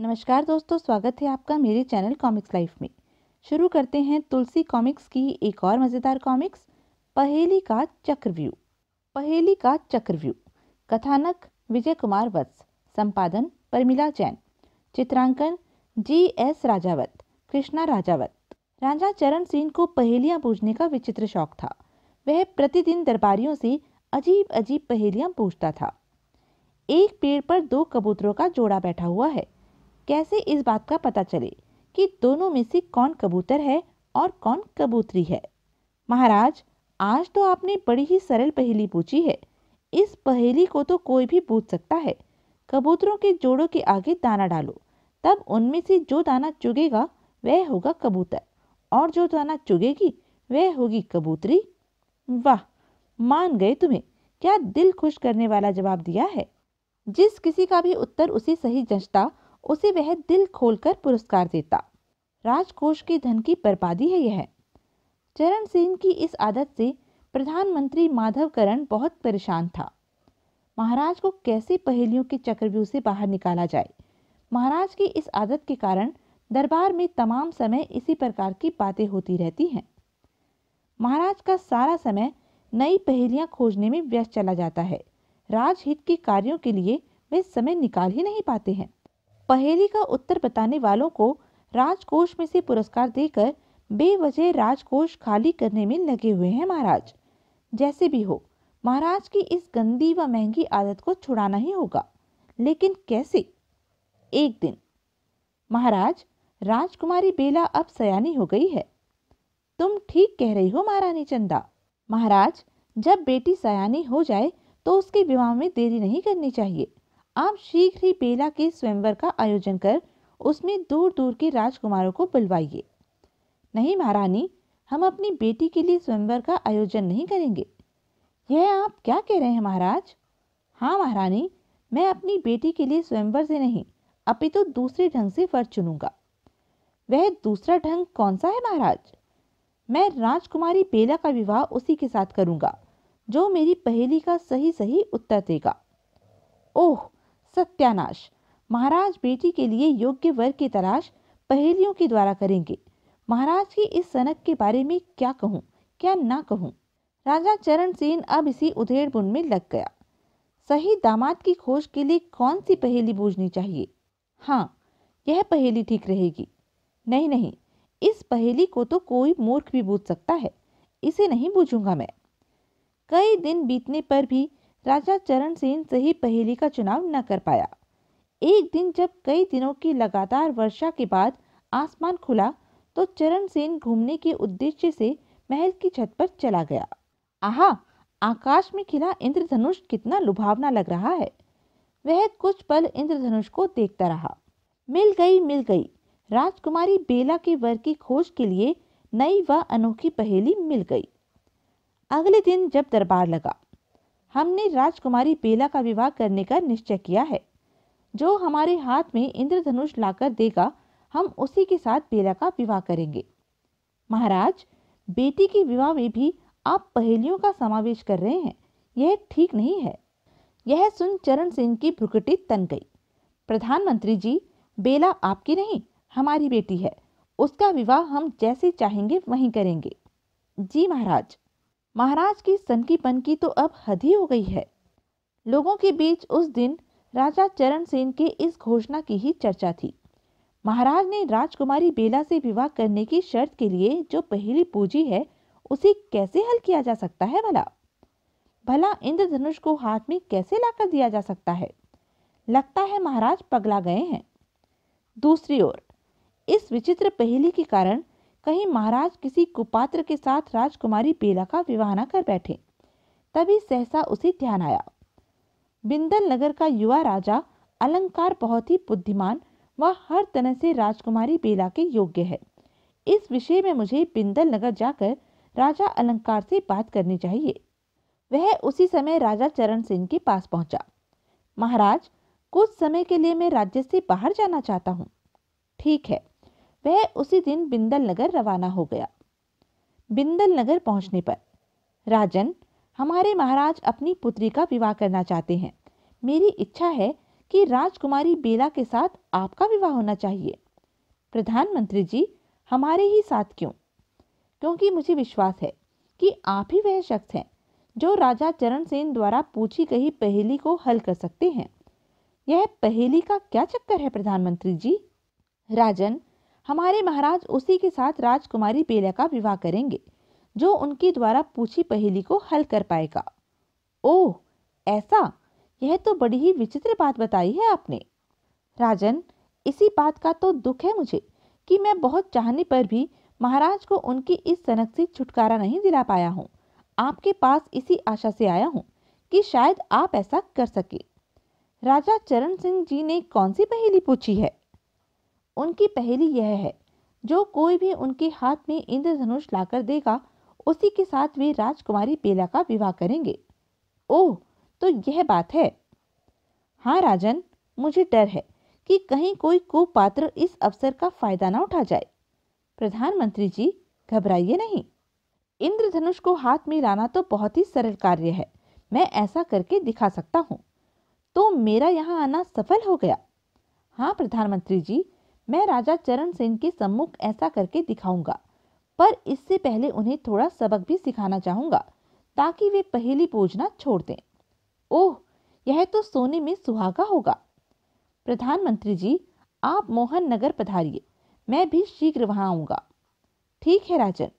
नमस्कार दोस्तों स्वागत है आपका मेरे चैनल कॉमिक्स लाइफ में शुरू करते हैं तुलसी कॉमिक्स की एक और मज़ेदार कॉमिक्स पहेली का चक्रव्यू पहेली का चक्रव्यू कथानक विजय कुमार वत्स संपादन परमिला जैन चित्रांकन जी एस राजावत कृष्णा राजावत राजा चरण सिंह को पहेलियाँ पूछने का विचित्र शौक था वह प्रतिदिन दरबारियों से अजीब अजीब पहेलियाँ पूछता था एक पेड़ पर दो कबूतरों का जोड़ा बैठा हुआ है कैसे इस बात का पता चले कि दोनों में से कौन कबूतर है और कौन कबूतरी है महाराज आज तो आपने बड़ी ही सरल पहेली पूछी है इस पहेली को तो कोई भी पूछ सकता है कबूतरों के जोड़ों के आगे दाना डालो तब उनमें से जो दाना चुगेगा वह होगा कबूतर और जो दाना चुगेगी वह होगी कबूतरी वाह मान गए तुम्हें क्या दिल खुश करने वाला जवाब दिया है जिस किसी का भी उत्तर उसी सही जंचता उसे वह दिल खोलकर पुरस्कार देता राजकोष के धन की बर्बादी है यह चरण सिंह की इस आदत से प्रधानमंत्री माधव करण बहुत परेशान था महाराज को कैसे पहेलियों के चक्रव्यूह से बाहर निकाला जाए महाराज की इस आदत के कारण दरबार में तमाम समय इसी प्रकार की बातें होती रहती हैं महाराज का सारा समय नई पहेलियां खोजने में व्यस्त चला जाता है राजहित के कार्यों के लिए वे समय निकाल ही नहीं पाते हैं पहेली का उत्तर बताने वालों को राजकोष में से पुरस्कार देकर बेवजह राजकोष खाली करने में लगे हुए हैं महाराज जैसे भी हो महाराज की इस गंदी व महंगी आदत को छुड़ाना ही होगा लेकिन कैसे एक दिन महाराज राजकुमारी बेला अब सयानी हो गई है तुम ठीक कह रही हो महारानी चंदा महाराज जब बेटी सयानी हो जाए तो उसके विवाह में देरी नहीं करनी चाहिए आप शीघ्र ही बेला के स्वयंवर का आयोजन कर उसमें दूर दूर के राजकुमारों को बुलवाइए नहीं महारानी हम अपनी बेटी के लिए स्वयंवर का आयोजन नहीं करेंगे यह आप क्या कह रहे हैं महाराज हाँ महारानी मैं अपनी बेटी के लिए स्वयंवर से नहीं अपितु तो दूसरे ढंग से फर्ज चुनूंगा वह दूसरा ढंग कौन सा है महाराज मैं राजकुमारी बेला का विवाह उसी के साथ करूंगा जो मेरी पहेली का सही सही उत्तर देगा ओह सत्यानाश महाराज बेटी के लिए योग्य वर की तलाश पहेलियों के द्वारा करेंगे महाराज की इस सनक के बारे में क्या कहूँ क्या ना कहूँ राजा चरण सेन अब इसी उधेड़ बुन में लग गया सही दामाद की खोज के लिए कौन सी पहेली बूझनी चाहिए हाँ यह पहेली ठीक रहेगी नहीं नहीं इस पहेली को तो कोई मूर्ख भी बूझ सकता है इसे नहीं बूझूंगा मैं कई दिन बीतने पर भी राजा चरण सेन सही पहेली का चुनाव न कर पाया एक दिन जब कई दिनों की लगातार वर्षा के बाद आसमान खुला तो चरण सेन घूमने के उद्देश्य से महल की छत पर चला गया आहा आकाश में खिला इंद्रधनुष कितना लुभावना लग रहा है वह कुछ पल इंद्रधनुष को देखता रहा मिल गई मिल गई राजकुमारी बेला के वर की खोज के लिए नई व अनोखी पहेली मिल गई अगले दिन जब दरबार लगा हमने राजकुमारी बेला का विवाह करने का निश्चय किया है जो हमारे हाथ में इंद्रधनुष लाकर देगा हम उसी के साथ बेला का विवाह करेंगे महाराज बेटी के विवाह में भी आप पहेलियों का समावेश कर रहे हैं यह ठीक नहीं है यह सुन चरण सिंह की भ्रुकटी तन गई प्रधानमंत्री जी बेला आपकी नहीं हमारी बेटी है उसका विवाह हम जैसे चाहेंगे वहीं करेंगे जी महाराज महाराज की सनकीपन की तो अब हद ही हो गई है लोगों के बीच उस दिन राजा चरण सेन के इस घोषणा की ही चर्चा थी महाराज ने राजकुमारी बेला से विवाह करने की शर्त के लिए जो पहली पूजी है उसे कैसे हल किया जा सकता है भला भला इंद्रधनुष को हाथ में कैसे लाकर दिया जा सकता है लगता है महाराज पगला गए हैं दूसरी ओर इस विचित्र पहेली के कारण कहीं महाराज किसी कुपात्र के साथ राजकुमारी बेला का विवाह न कर बैठे तभी सहसा उसे ध्यान आया बिंदल नगर का युवा राजा अलंकार बहुत ही बुद्धिमान व हर तरह से राजकुमारी बेला के योग्य है इस विषय में मुझे बिंदल नगर जाकर राजा अलंकार से बात करनी चाहिए वह उसी समय राजा चरण सिंह के पास पहुंचा महाराज कुछ समय के लिए मैं राज्य से बाहर जाना चाहता हूँ ठीक है वह उसी दिन बिंदल नगर रवाना हो गया बिंदल नगर पहुंचने पर राजन हमारे महाराज अपनी पुत्री का विवाह करना चाहते हैं मेरी इच्छा है कि राजकुमारी बेला के साथ आपका विवाह होना चाहिए प्रधानमंत्री जी हमारे ही साथ क्यों क्योंकि मुझे विश्वास है कि आप ही वह शख्स हैं जो राजा चरण सेन द्वारा पूछी गई पहेली को हल कर सकते हैं यह पहेली का क्या चक्कर है प्रधानमंत्री जी राजन हमारे महाराज उसी के साथ राजकुमारी बेला का विवाह करेंगे जो उनके द्वारा पूछी पहेली को हल कर पाएगा ओह ऐसा यह तो बड़ी ही विचित्र बात बताई है आपने राजन इसी बात का तो दुख है मुझे कि मैं बहुत चाहने पर भी महाराज को उनकी इस सनक से छुटकारा नहीं दिला पाया हूँ आपके पास इसी आशा से आया हूँ कि शायद आप ऐसा कर सके राजा चरण सिंह जी ने कौन सी पहेली पूछी है उनकी पहेली यह है जो कोई भी उनके हाथ में इंद्रधनुष लाकर देगा उसी के साथ वे राजकुमारी बेला का विवाह करेंगे ओह तो यह बात है हाँ राजन मुझे डर है कि कहीं कोई कुपात्र इस अवसर का फायदा ना उठा जाए प्रधानमंत्री जी घबराइए नहीं इंद्रधनुष को हाथ में लाना तो बहुत ही सरल कार्य है मैं ऐसा करके दिखा सकता हूँ तो मेरा यहाँ आना सफल हो गया हाँ प्रधानमंत्री जी मैं राजा चरण सिंह के सम्मुख ऐसा करके दिखाऊंगा पर इससे पहले उन्हें थोड़ा सबक भी सिखाना चाहूंगा ताकि वे पहली पूजना छोड़ दें ओह यह तो सोने में सुहागा होगा प्रधानमंत्री जी आप मोहन नगर पधारिए मैं भी शीघ्र वहां आऊंगा ठीक है राजन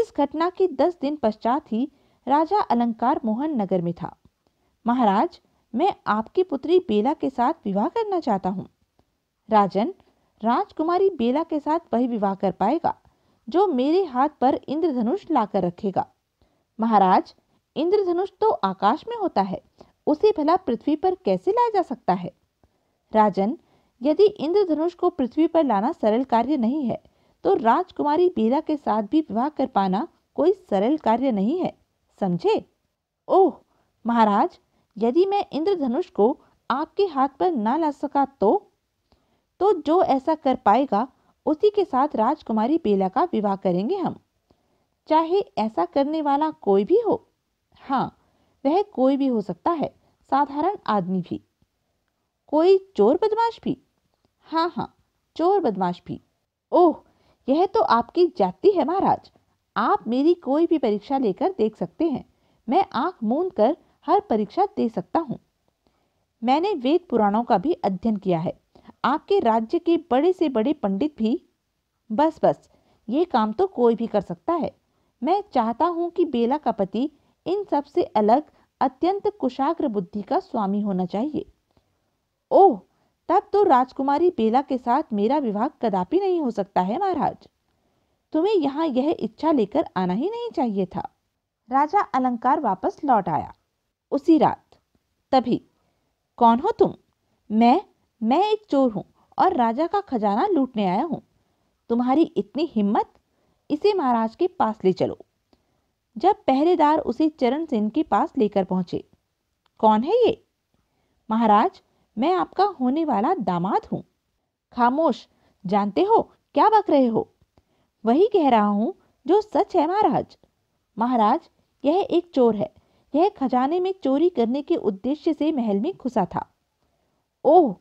इस घटना के दस दिन पश्चात ही राजा अलंकार मोहन नगर में था महाराज मैं आपकी पुत्री बेला के साथ विवाह करना चाहता हूँ राजन राजकुमारी बेला के साथ वही विवाह कर पाएगा जो मेरे हाथ पर इंद्रधनुष लाकर रखेगा महाराज इंद्रधनुष तो आकाश में होता है उसे भला पृथ्वी पर कैसे लाया जा सकता है राजन यदि इंद्रधनुष को पृथ्वी पर लाना सरल कार्य नहीं है तो राजकुमारी बेला के साथ भी विवाह कर पाना कोई सरल कार्य नहीं है समझे ओह महाराज यदि मैं इंद्रधनुष को आपके हाथ पर ना ला सका तो तो जो ऐसा कर पाएगा उसी के साथ राजकुमारी बेला का विवाह करेंगे हम चाहे ऐसा करने वाला कोई भी हो हाँ वह कोई भी हो सकता है साधारण आदमी भी कोई चोर बदमाश भी हाँ हाँ चोर बदमाश भी ओह यह तो आपकी जाति है महाराज आप मेरी कोई भी परीक्षा लेकर देख सकते हैं मैं आंख मूंद कर हर परीक्षा दे सकता हूँ मैंने वेद पुराणों का भी अध्ययन किया है आपके राज्य के बड़े से बड़े पंडित भी बस बस ये काम तो कोई भी कर सकता है मैं चाहता हूँ कि बेला का पति इन सब से अलग अत्यंत कुशाग्र बुद्धि का स्वामी होना चाहिए ओह तब तो राजकुमारी बेला के साथ मेरा विवाह कदापि नहीं हो सकता है महाराज तुम्हें यहाँ यह इच्छा लेकर आना ही नहीं चाहिए था राजा अलंकार वापस लौट आया उसी रात तभी कौन हो तुम मैं मैं एक चोर हूँ और राजा का खजाना लूटने आया हूँ तुम्हारी इतनी हिम्मत इसे महाराज के पास ले चलो जब पहरेदार उसे चरण सिंह के पास लेकर पहुंचे कौन है ये महाराज मैं आपका होने वाला दामाद हूँ खामोश जानते हो क्या बक रहे हो वही कह रहा हूँ जो सच है महाराज महाराज यह एक चोर है यह खजाने में चोरी करने के उद्देश्य से महल में घुसा था ओह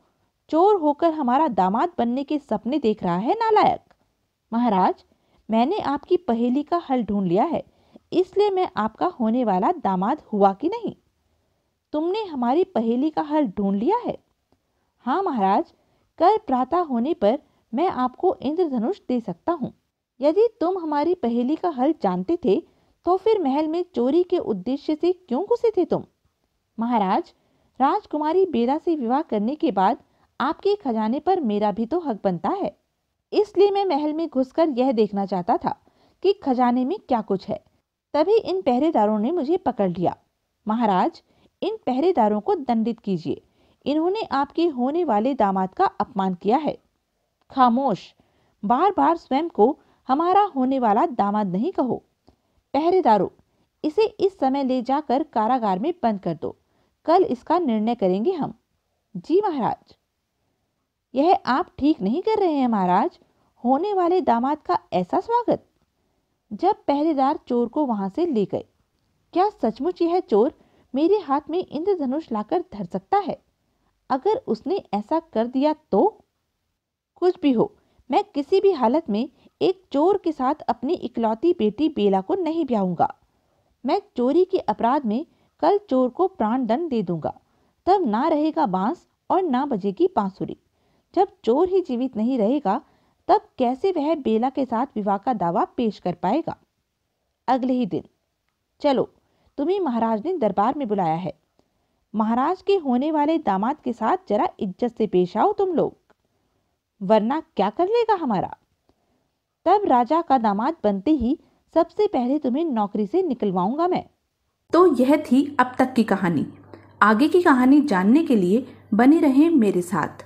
चोर होकर हमारा दामाद बनने के सपने देख रहा है नालायक महाराज मैंने आपकी पहेली का हल ढूंढ लिया है इसलिए मैं आपका होने वाला दामाद हुआ कि नहीं तुमने हमारी पहेली का हल ढूंढ लिया है हाँ महाराज कल प्रातः होने पर मैं आपको इंद्रधनुष दे सकता हूँ यदि तुम हमारी पहेली का हल जानते थे तो फिर महल में चोरी के उद्देश्य से क्यों घुसे थे तुम महाराज राजकुमारी बेदा से विवाह करने के बाद आपके खजाने पर मेरा भी तो हक बनता है इसलिए मैं महल में घुसकर यह देखना चाहता था कि खजाने में क्या कुछ है तभी इन पहरेदारों ने मुझे पकड़ लिया महाराज इन पहरेदारों को दंडित कीजिए इन्होंने आपके होने वाले दामाद का अपमान किया है खामोश बार बार स्वयं को हमारा होने वाला दामाद नहीं कहो पहरेदारों इसे इस समय ले जाकर कारागार में बंद कर दो कल इसका निर्णय करेंगे हम जी महाराज यह आप ठीक नहीं कर रहे हैं महाराज होने वाले दामाद का ऐसा स्वागत जब पहरेदार चोर को वहां से ले गए क्या सचमुच यह चोर मेरे हाथ में इंद्रधनुष लाकर धर सकता है अगर उसने ऐसा कर दिया तो कुछ भी हो मैं किसी भी हालत में एक चोर के साथ अपनी इकलौती बेटी बेला को नहीं ब्याहूंगा मैं चोरी के अपराध में कल चोर को प्राण दंड दे दूंगा तब ना रहेगा बांस और ना बजेगी बांसुरी जब चोर ही जीवित नहीं रहेगा तब कैसे वह बेला के साथ विवाह का दावा पेश कर पाएगा अगले ही दिन चलो तुम्हें महाराज ने दरबार में बुलाया है महाराज के होने वाले दामाद के साथ जरा इज्जत से पेश आओ तुम लोग वरना क्या कर लेगा हमारा तब राजा का दामाद बनते ही सबसे पहले तुम्हें नौकरी से निकलवाऊंगा मैं तो यह थी अब तक की कहानी आगे की कहानी जानने के लिए बने रहें मेरे साथ